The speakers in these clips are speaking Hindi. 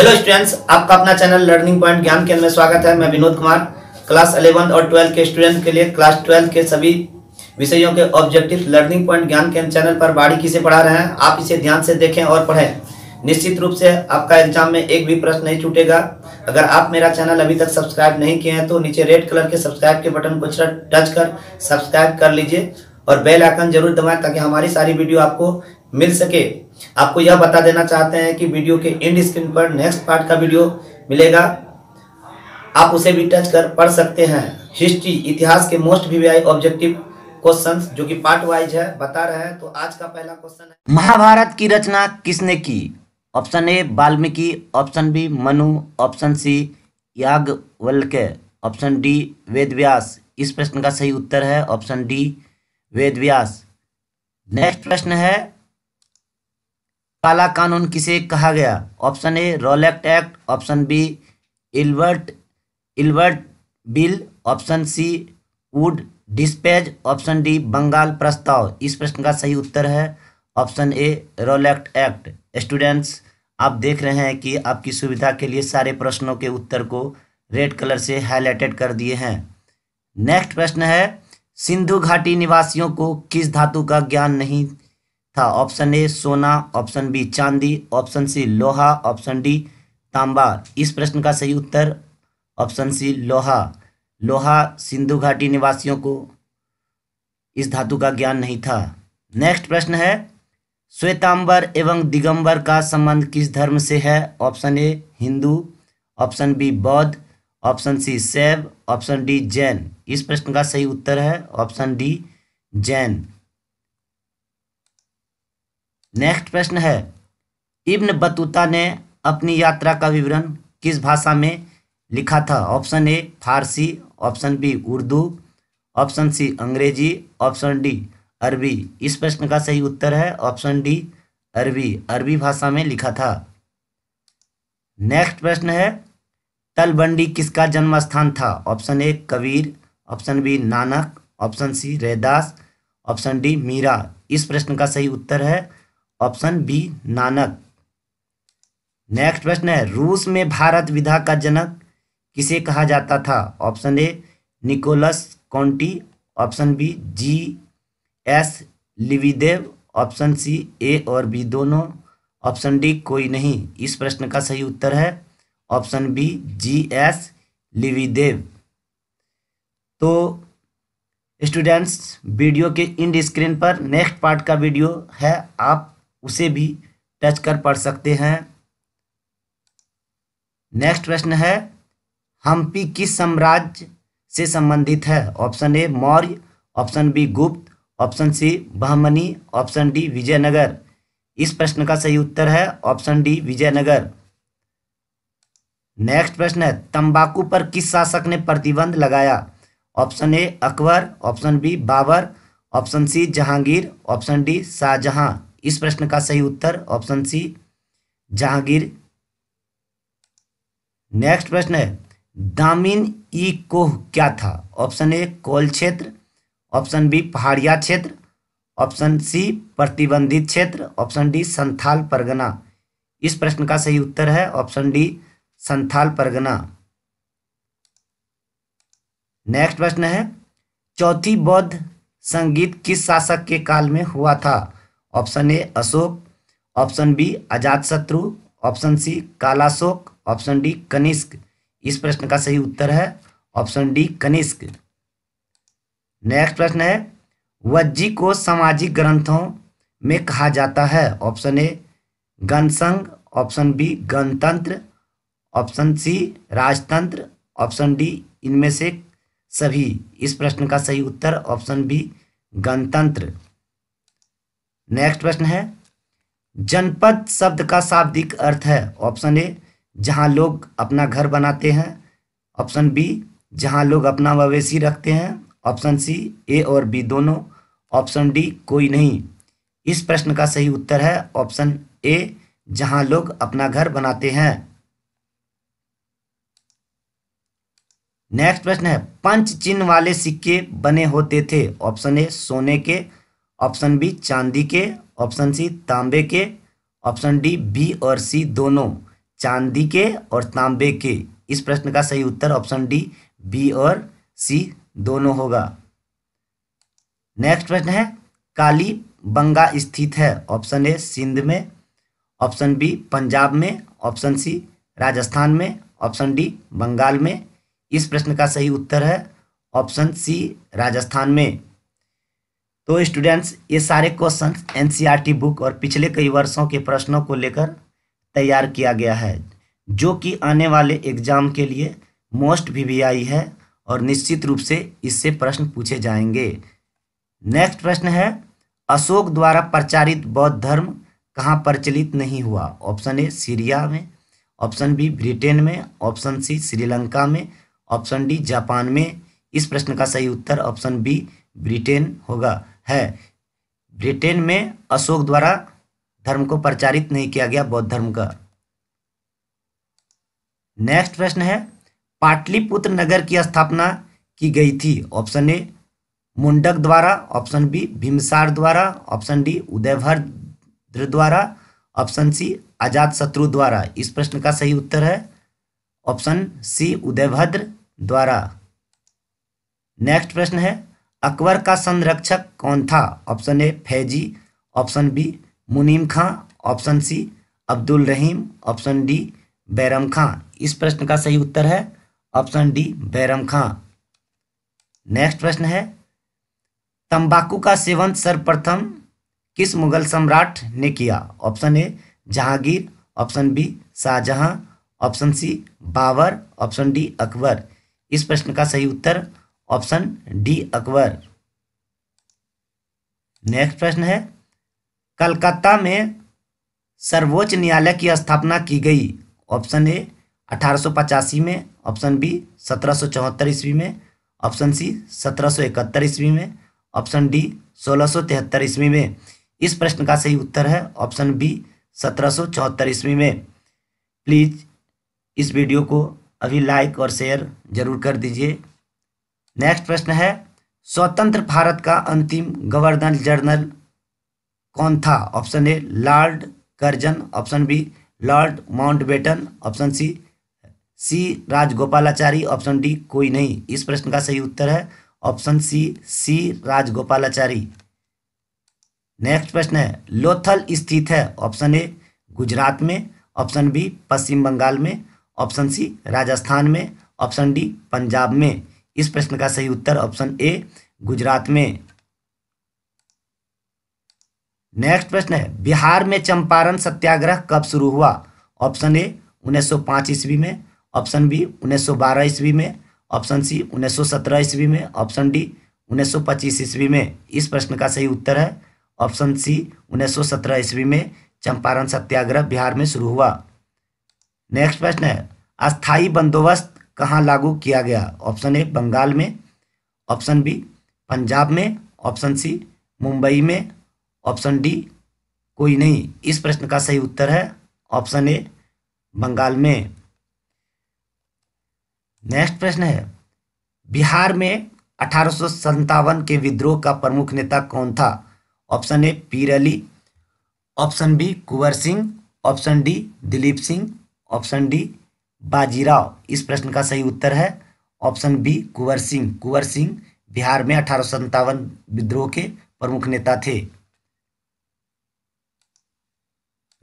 हेलो स्टूडेंट्स आपका अपना चैनल लर्निंग पॉइंट ज्ञान केंद्र में स्वागत है मैं विनोद कुमार क्लास अलेवंथ और ट्वेल्थ के स्टूडेंट के लिए क्लास ट्वेल्थ के सभी विषयों के ऑब्जेक्टिव लर्निंग पॉइंट ज्ञान केंद्र चैनल पर बारीकी से पढ़ा रहे हैं आप इसे ध्यान से देखें और पढ़ें निश्चित रूप से आपका एग्जाम में एक भी प्रश्न नहीं छूटेगा अगर आप मेरा चैनल अभी तक सब्सक्राइब नहीं किए हैं तो नीचे रेड कलर के सब्सक्राइब के बटन को टच कर सब्सक्राइब कर लीजिए और बेल आइकन जरूर दबाएं ताकि हमारी सारी वीडियो आपको मिल सके आपको यह बता देना चाहते हैं कि वीडियो के एंड स्क्रीन पर नेक्स्ट पार्ट का वीडियो मिलेगा आप उसे भी टच कर पढ़ सकते हैं हिस्ट्री इतिहास के मोस्ट वीवीआई ऑब्जेक्टिव क्वेश्चन जो कि पार्ट वाइज है बता रहे हैं तो आज का पहला क्वेश्चन है महाभारत की रचना किसने की option A Valmiki option B Manu option C Yajnavalkya option D Vedvyas इस प्रश्न का सही उत्तर है ऑप्शन डी वेदव्यास नेक्स्ट प्रश्न है काला कानून किसे कहा गया option A Rowlatt act option B Ilbert Ilbert bill option C Wood dispatch option D Bengal प्रस्ताव इस प्रश्न का सही उत्तर है option A Rowlatt act students आप देख रहे हैं कि आपकी सुविधा के लिए सारे प्रश्नों के उत्तर को रेड कलर से हाईलाइटेड कर दिए हैं नेक्स्ट प्रश्न है सिंधु घाटी निवासियों को किस धातु का ज्ञान नहीं था ऑप्शन ए सोना ऑप्शन बी चांदी ऑप्शन सी लोहा ऑप्शन डी तांबा इस प्रश्न का सही उत्तर ऑप्शन सी लोहा लोहा सिंधु घाटी निवासियों को इस धातु का ज्ञान नहीं था नेक्स्ट प्रश्न है श्वेतांबर एवं दिगंबर का संबंध किस धर्म से है option A Hindu option B Bauddh option C Shaiv option D Jain इस प्रश्न का सही उत्तर है ऑप्शन डी जैन नेक्स्ट प्रश्न है इब्न बतूता ने अपनी यात्रा का विवरण किस भाषा में लिखा था option A Farsi option B Urdu option C Angrezi option D अरबी इस प्रश्न का सही उत्तर है ऑप्शन डी अरबी अरबी भाषा में लिखा था नेक्स्ट प्रश्न है तलबंडी किसका जन्म स्थान था option A Kabir option B Nanak option C Raidas option D Meera इस प्रश्न का सही उत्तर है ऑप्शन बी नानक नेक्स्ट प्रश्न है रूस में भारत विधा का जनक किसे कहा जाता था option A Nicolas Conti option B G S Lebedev option C A और बी दोनों ऑप्शन डी कोई नहीं इस प्रश्न का सही उत्तर है option B G S Lebedev तो स्टूडेंट्स वीडियो के इंड स्क्रीन पर नेक्स्ट पार्ट का वीडियो है आप उसे भी टच कर पढ़ सकते हैं नेक्स्ट प्रश्न है हम्पी किस साम्राज्य से संबंधित है option A Maurya option B Gupta option C Bahmani option D Vijayanagara इस प्रश्न का सही उत्तर है ऑप्शन डी विजयनगर नेक्स्ट प्रश्न है तंबाकू पर किस शासक ने प्रतिबंध लगाया option A Akbar option B Babur option C Jahangir option D Shahjahan इस प्रश्न का सही उत्तर ऑप्शन सी जहांगीर नेक्स्ट प्रश्न है दामिन ई कोह क्या था ऑप्शन ए कोल क्षेत्र ऑप्शन बी पहाड़िया क्षेत्र ऑप्शन सी प्रतिबंधित क्षेत्र ऑप्शन डी संथाल परगना इस प्रश्न का सही उत्तर है option D Santhal Pargana next प्रश्न है चौथी बौद्ध संगीत किस शासक के काल में हुआ था option A Ashoka option B Ajatshatru option C Kalashoka option D Kanishka इस प्रश्न का सही उत्तर है ऑप्शन डी कनिष्क नेक्स्ट प्रश्न है वज्जी को सामाजिक ग्रंथों में कहा जाता है ऑप्शन ए गणसंघ ऑप्शन बी गणतंत्र ऑप्शन सी राजतंत्र ऑप्शन डी इनमें से सभी इस प्रश्न का सही उत्तर ऑप्शन बी गणतंत्र नेक्स्ट प्रश्न है जनपद शब्द का शाब्दिक अर्थ है ऑप्शन ए जहां लोग अपना घर बनाते हैं ऑप्शन बी जहां लोग अपना मवेशी रखते हैं ऑप्शन सी ए और बी दोनों ऑप्शन डी कोई नहीं इस प्रश्न का सही उत्तर है ऑप्शन ए जहां लोग अपना घर बनाते हैं नेक्स्ट प्रश्न है पंच चिन्ह वाले सिक्के बने होते थे ऑप्शन ए सोने के ऑप्शन बी चांदी के ऑप्शन सी तांबे के ऑप्शन डी बी और सी दोनों चांदी के और तांबे के इस प्रश्न का सही उत्तर ऑप्शन डी बी और सी दोनों होगा नेक्स्ट प्रश्न है काली बंगा स्थित है ऑप्शन ए सिंध में ऑप्शन बी पंजाब में ऑप्शन सी राजस्थान में ऑप्शन डी बंगाल में इस प्रश्न का सही उत्तर है ऑप्शन सी राजस्थान में तो स्टूडेंट्स ये सारे क्वेश्चन एनसीईआरटी बुक और पिछले कई वर्षों के प्रश्नों को लेकर तैयार किया गया है जो कि आने वाले एग्जाम के लिए मोस्ट आई है और निश्चित रूप से इससे प्रश्न पूछे जाएंगे नेक्स्ट प्रश्न है अशोक द्वारा प्रचारित बौद्ध धर्म कहाँ प्रचलित नहीं हुआ ऑप्शन ए सीरिया में ऑप्शन बी ब्रिटेन में ऑप्शन सी श्रीलंका में ऑप्शन डी जापान में इस प्रश्न का सही उत्तर ऑप्शन बी ब्रिटेन होगा है ब्रिटेन में अशोक द्वारा धर्म को प्रचारित नहीं किया गया बौद्ध धर्म का नेक्स्ट प्रश्न है पाटलिपुत्र नगर की स्थापना की गई थी ऑप्शन ए मुंडक द्वारा ऑप्शन बी भीमसार द्वारा ऑप्शन डी उदयभर द्वारा ऑप्शन सी आजाद शत्रु द्वारा इस प्रश्न का सही उत्तर है ऑप्शन सी उदयभद्र द्वारा नेक्स्ट प्रश्न है अकबर का संरक्षक कौन था option A Faizi option B Munim Khan option C Abdul Rahim option D Bairam Khan इस प्रश्न का सही उत्तर है option D Bairam Khan next प्रश्न है तंबाकू का सेवन सर्वप्रथम किस मुगल सम्राट ने किया option A Jahangir option B Shahjahan option C Babur option D Akbar इस प्रश्न का सही उत्तर ऑप्शन डी अकबर नेक्स्ट प्रश्न है कलकत्ता में सर्वोच्च न्यायालय की स्थापना की गई ऑप्शन ए 1885 में ऑप्शन बी सत्रह ईस्वी में ऑप्शन सी सत्रह ईस्वी में ऑप्शन डी सोलह ईस्वी में इस प्रश्न का सही उत्तर है ऑप्शन बी सत्रह ईस्वी में प्लीज़ इस वीडियो को अभी लाइक और शेयर जरूर कर दीजिए नेक्स्ट प्रश्न है स्वतंत्र भारत का अंतिम गवर्नर जनरल कौन था option A lord Curzon option B lord Mountbatten option C C Rajagopalachari option D कोई नहीं इस प्रश्न का सही उत्तर है option C C Rajagopalachari next प्रश्न है लोथल स्थित है ऑप्शन ए गुजरात में ऑप्शन बी पश्चिम बंगाल में ऑप्शन सी राजस्थान में ऑप्शन डी पंजाब में इस प्रश्न का सही उत्तर ऑप्शन ए गुजरात में नेक्स्ट प्रश्न है बिहार में चंपारण सत्याग्रह कब शुरू हुआ ऑप्शन ए 1905 ईस्वी में ऑप्शन बी 1912 ईस्वी में ऑप्शन सी 1917 ईस्वी में ऑप्शन डी 1925 ईस्वी में इस प्रश्न का सही उत्तर है ऑप्शन सी 1917 ईस्वी में चंपारण सत्याग्रह बिहार में शुरू हुआ नेक्स्ट प्रश्न है अस्थाई बंदोबस्त कहाँ लागू किया गया ऑप्शन ए बंगाल में ऑप्शन बी पंजाब में ऑप्शन सी मुंबई में ऑप्शन डी कोई नहीं इस प्रश्न का सही उत्तर है ऑप्शन ए बंगाल में नेक्स्ट प्रश्न है बिहार में अठारह के विद्रोह का प्रमुख नेता कौन था option A Pir Ali option B Kunwar Singh option D Dilip Singh option D Bajirao इस प्रश्न का सही उत्तर है ऑप्शन बी कुंवर सिंह कुंवर सिंह बिहार में अठारह विद्रोह के प्रमुख नेता थे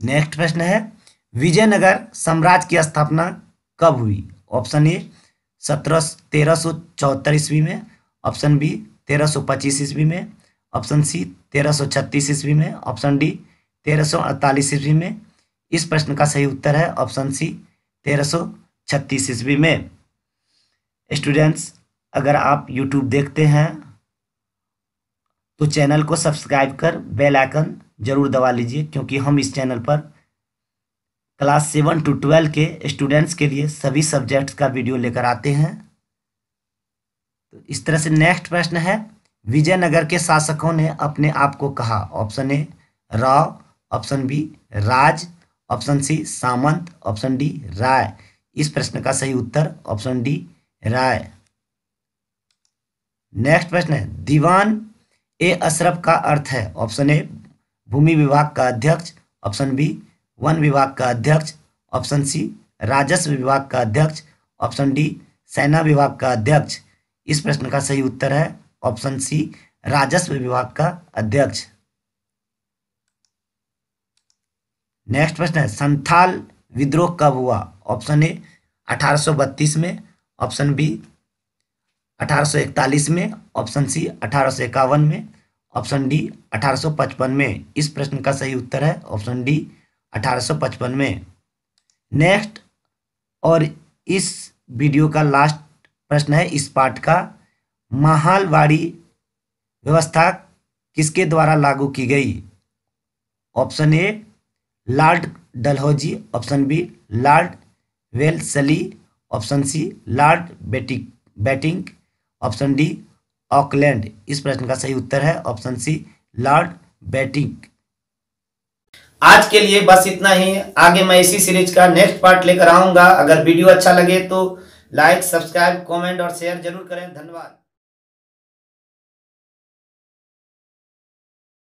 नेक्स्ट प्रश्न है विजयनगर साम्राज्य की स्थापना कब हुई ऑप्शन ए सत्रह तेरह सौ चौहत्तर ईस्वी में ऑप्शन बी तेरह सौ पच्चीस ईस्वी में ऑप्शन सी तेरह सौ छत्तीस ईस्वी में ऑप्शन डी तेरह सौ अड़तालीस ईस्वी में इस प्रश्न का सही उत्तर है ऑप्शन सी 1336 ईस्वी में स्टूडेंट्स अगर आप यूट्यूब देखते हैं तो चैनल को सब्सक्राइब कर बेल आइकन जरूर दबा लीजिए क्योंकि हम इस चैनल पर क्लास सेवन टू ट्वेल्व के स्टूडेंट्स के लिए सभी सब्जेक्ट्स का वीडियो लेकर आते हैं तो इस तरह से नेक्स्ट प्रश्न है विजयनगर के शासकों ने अपने आप को कहा option A Rao option B Raj option C Samant option D Rai इस प्रश्न का सही उत्तर ऑप्शन डी राय नेक्स्ट प्रश्न है दीवान ए अशरफ का अर्थ है ऑप्शन ए भूमि विभाग का अध्यक्ष ऑप्शन बी वन विभाग का अध्यक्ष ऑप्शन सी राजस्व विभाग का अध्यक्ष ऑप्शन डी सेना विभाग का अध्यक्ष इस प्रश्न का सही उत्तर है ऑप्शन सी राजस्व विभाग का अध्यक्ष नेक्स्ट प्रश्न है संथाल विद्रोह कब हुआ ऑप्शन ए 1832 में ऑप्शन बी 1841 में ऑप्शन सी अठारह में ऑप्शन डी 1855 में इस प्रश्न का सही उत्तर है ऑप्शन डी 1855 में नेक्स्ट और इस वीडियो का लास्ट प्रश्न है इस पाठ का महालवाड़ी व्यवस्था किसके द्वारा लागू की गई option A lord Dalhousie option B lord Wellesley option C lord Bentinck बैटिंग ऑप्शन डी ऑकलैंड इस प्रश्न का सही उत्तर है ऑप्शन सी लॉर्ड बैटिंग आज के लिए बस इतना ही आगे मैं इसी सीरीज का नेक्स्ट पार्ट लेकर आऊंगा अगर वीडियो अच्छा लगे तो लाइक सब्सक्राइब कमेंट और शेयर जरूर करें धन्यवाद